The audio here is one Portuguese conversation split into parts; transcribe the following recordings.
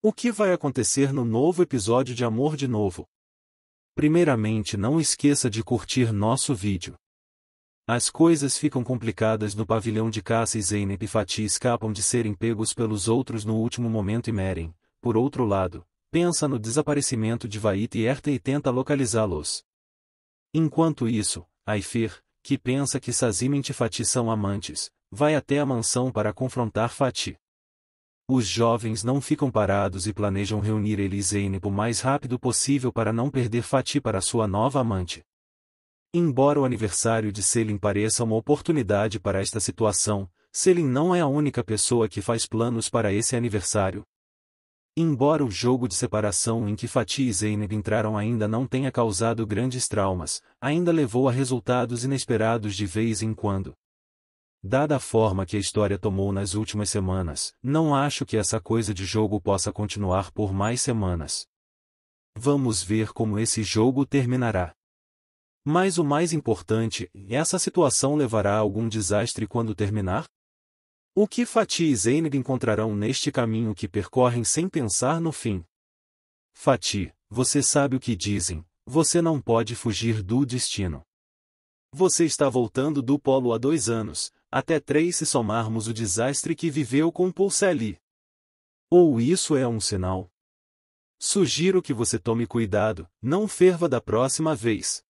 O que vai acontecer no novo episódio de Amor de Novo? Primeiramente, não esqueça de curtir nosso vídeo. As coisas ficam complicadas no pavilhão de caça e Zeynep e Fatih escapam de serem pegos pelos outros no último momento e Meren, por outro lado, pensa no desaparecimento de Vaita e Erta e tenta localizá-los. Enquanto isso, Aifir, que pensa que Sazim e Fatih são amantes, vai até a mansão para confrontar Fatih. Os jovens não ficam parados e planejam reunir Elisene o mais rápido possível para não perder Fati para sua nova amante. Embora o aniversário de Selim pareça uma oportunidade para esta situação, Selim não é a única pessoa que faz planos para esse aniversário. Embora o jogo de separação em que Fati e Zeynep entraram ainda não tenha causado grandes traumas, ainda levou a resultados inesperados de vez em quando. Dada a forma que a história tomou nas últimas semanas, não acho que essa coisa de jogo possa continuar por mais semanas. Vamos ver como esse jogo terminará. Mas o mais importante, essa situação levará a algum desastre quando terminar? O que Fatih e Zeynep encontrarão neste caminho que percorrem sem pensar no fim? Fatih, você sabe o que dizem, você não pode fugir do destino. Você está voltando do polo há dois anos, até três se somarmos o desastre que viveu com Poucelli. Ou isso é um sinal? Sugiro que você tome cuidado, não ferva da próxima vez.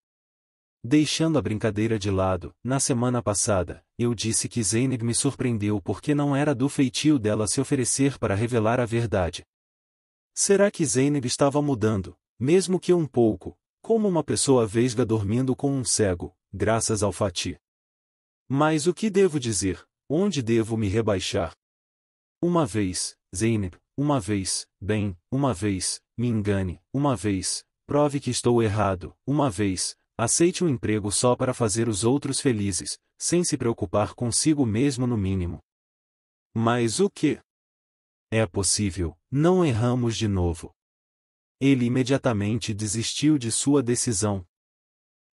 Deixando a brincadeira de lado, na semana passada, eu disse que Zeynep me surpreendeu porque não era do feitio dela se oferecer para revelar a verdade. Será que Zeynep estava mudando, mesmo que um pouco, como uma pessoa vesga dormindo com um cego, graças ao Fatih. Mas o que devo dizer? Onde devo me rebaixar? Uma vez, Zeynep, uma vez, bem, uma vez, me engane, uma vez, prove que estou errado, uma vez, aceite um emprego só para fazer os outros felizes, sem se preocupar consigo mesmo no mínimo. Mas o que? É possível, não erramos de novo. Ele imediatamente desistiu de sua decisão,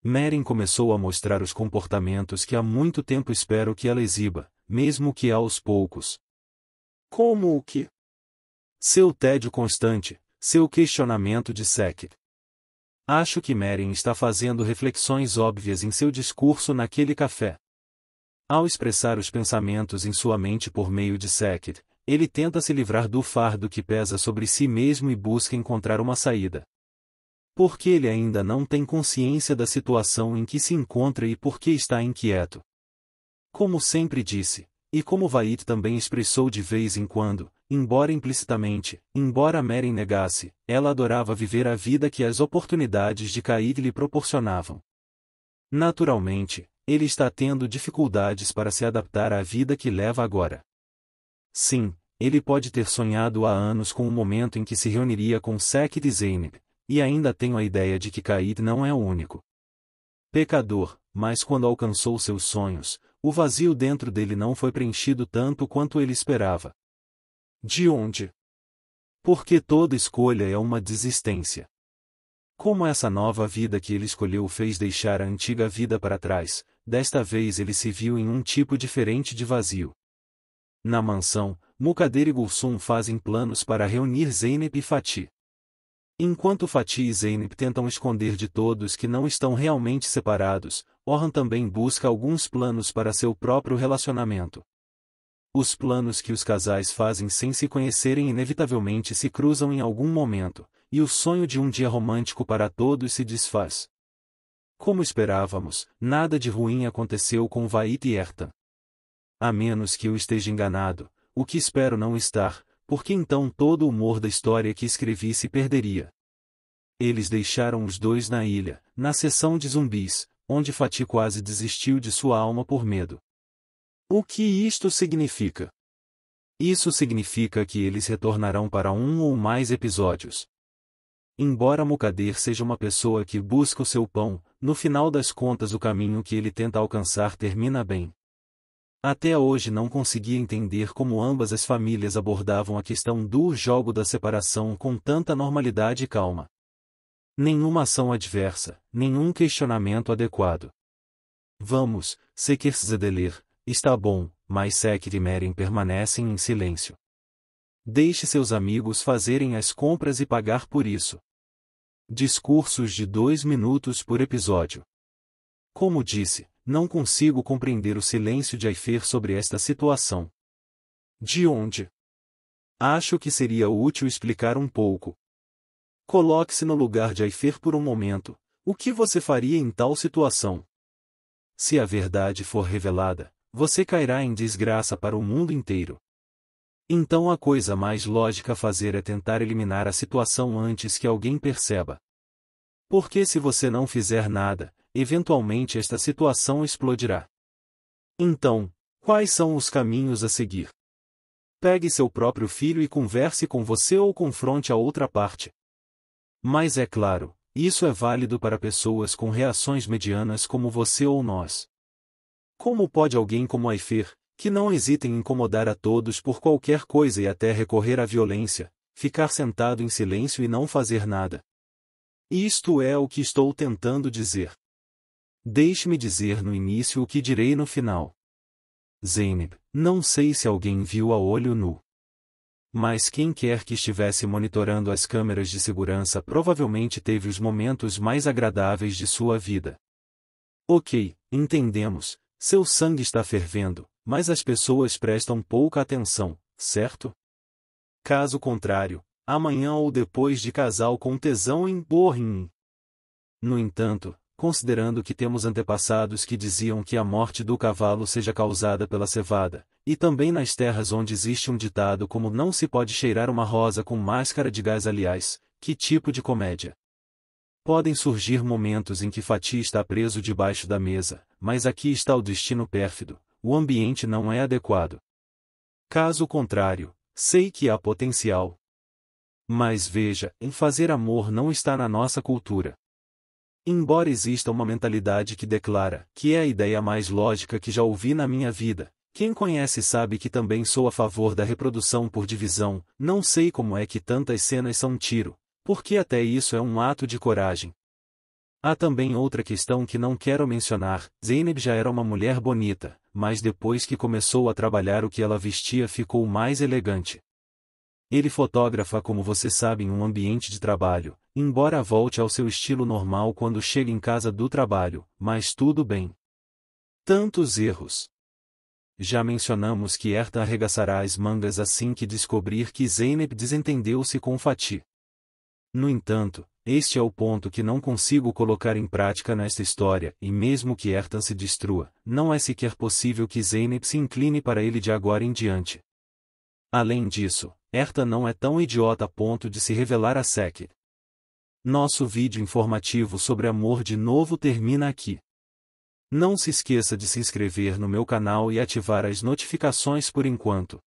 Meren começou a mostrar os comportamentos que há muito tempo espero que ela exiba, mesmo que aos poucos. Como o que? Seu tédio constante, seu questionamento de Sec. Acho que Meren está fazendo reflexões óbvias em seu discurso naquele café. Ao expressar os pensamentos em sua mente por meio de Sekir, ele tenta se livrar do fardo que pesa sobre si mesmo e busca encontrar uma saída porque ele ainda não tem consciência da situação em que se encontra e porque está inquieto. Como sempre disse, e como Vait também expressou de vez em quando, embora implicitamente, embora Meren negasse, ela adorava viver a vida que as oportunidades de Kaid lhe proporcionavam. Naturalmente, ele está tendo dificuldades para se adaptar à vida que leva agora. Sim, ele pode ter sonhado há anos com o momento em que se reuniria com Sek e Zeynep, e ainda tenho a ideia de que Caid não é o único pecador, mas quando alcançou seus sonhos, o vazio dentro dele não foi preenchido tanto quanto ele esperava. De onde? Porque toda escolha é uma desistência. Como essa nova vida que ele escolheu fez deixar a antiga vida para trás, desta vez ele se viu em um tipo diferente de vazio. Na mansão, Mukader e Gulsum fazem planos para reunir Zeynep e Fatih. Enquanto Fatih e Zeynep tentam esconder de todos que não estão realmente separados, Orhan também busca alguns planos para seu próprio relacionamento. Os planos que os casais fazem sem se conhecerem inevitavelmente se cruzam em algum momento, e o sonho de um dia romântico para todos se desfaz. Como esperávamos, nada de ruim aconteceu com Vait e Ertan. A menos que eu esteja enganado, o que espero não estar, porque então todo o humor da história que escrevi se perderia. Eles deixaram os dois na ilha, na seção de zumbis, onde Fati quase desistiu de sua alma por medo. O que isto significa? Isso significa que eles retornarão para um ou mais episódios. Embora Mukadir seja uma pessoa que busca o seu pão, no final das contas o caminho que ele tenta alcançar termina bem. Até hoje não conseguia entender como ambas as famílias abordavam a questão do jogo da separação com tanta normalidade e calma. Nenhuma ação adversa, nenhum questionamento adequado. Vamos, Sequerzedeler, está bom, mas Sekir e Meren permanecem em silêncio. Deixe seus amigos fazerem as compras e pagar por isso. Discursos de dois minutos por episódio. Como disse, não consigo compreender o silêncio de Aifer sobre esta situação. De onde? Acho que seria útil explicar um pouco. Coloque-se no lugar de Aifer por um momento. O que você faria em tal situação? Se a verdade for revelada, você cairá em desgraça para o mundo inteiro. Então a coisa mais lógica a fazer é tentar eliminar a situação antes que alguém perceba. Porque se você não fizer nada, eventualmente esta situação explodirá. Então, quais são os caminhos a seguir? Pegue seu próprio filho e converse com você ou confronte a outra parte. Mas é claro, isso é válido para pessoas com reações medianas como você ou nós. Como pode alguém como Aifer, que não hesita em incomodar a todos por qualquer coisa e até recorrer à violência, ficar sentado em silêncio e não fazer nada? Isto é o que estou tentando dizer. Deixe-me dizer no início o que direi no final. Zeynep, não sei se alguém viu a olho nu. Mas quem quer que estivesse monitorando as câmeras de segurança provavelmente teve os momentos mais agradáveis de sua vida. Ok, entendemos, seu sangue está fervendo, mas as pessoas prestam pouca atenção, certo? Caso contrário, amanhã ou depois de casal com tesão em Borim. No entanto, considerando que temos antepassados que diziam que a morte do cavalo seja causada pela cevada, e também nas terras onde existe um ditado como não se pode cheirar uma rosa com máscara de gás aliás, que tipo de comédia. Podem surgir momentos em que Fati está preso debaixo da mesa, mas aqui está o destino pérfido, o ambiente não é adequado. Caso contrário, sei que há potencial. Mas veja, em fazer amor não está na nossa cultura. Embora exista uma mentalidade que declara que é a ideia mais lógica que já ouvi na minha vida, quem conhece sabe que também sou a favor da reprodução por divisão, não sei como é que tantas cenas são tiro, porque até isso é um ato de coragem. Há também outra questão que não quero mencionar, Zeynep já era uma mulher bonita, mas depois que começou a trabalhar o que ela vestia ficou mais elegante. Ele fotografa como você sabe em um ambiente de trabalho, Embora volte ao seu estilo normal quando chega em casa do trabalho, mas tudo bem. Tantos erros. Já mencionamos que Erta arregaçará as mangas assim que descobrir que Zeynep desentendeu-se com Fatih. No entanto, este é o ponto que não consigo colocar em prática nesta história, e mesmo que Ertan se destrua, não é sequer possível que Zeynep se incline para ele de agora em diante. Além disso, Ertan não é tão idiota a ponto de se revelar a Sek, nosso vídeo informativo sobre amor de novo termina aqui. Não se esqueça de se inscrever no meu canal e ativar as notificações por enquanto.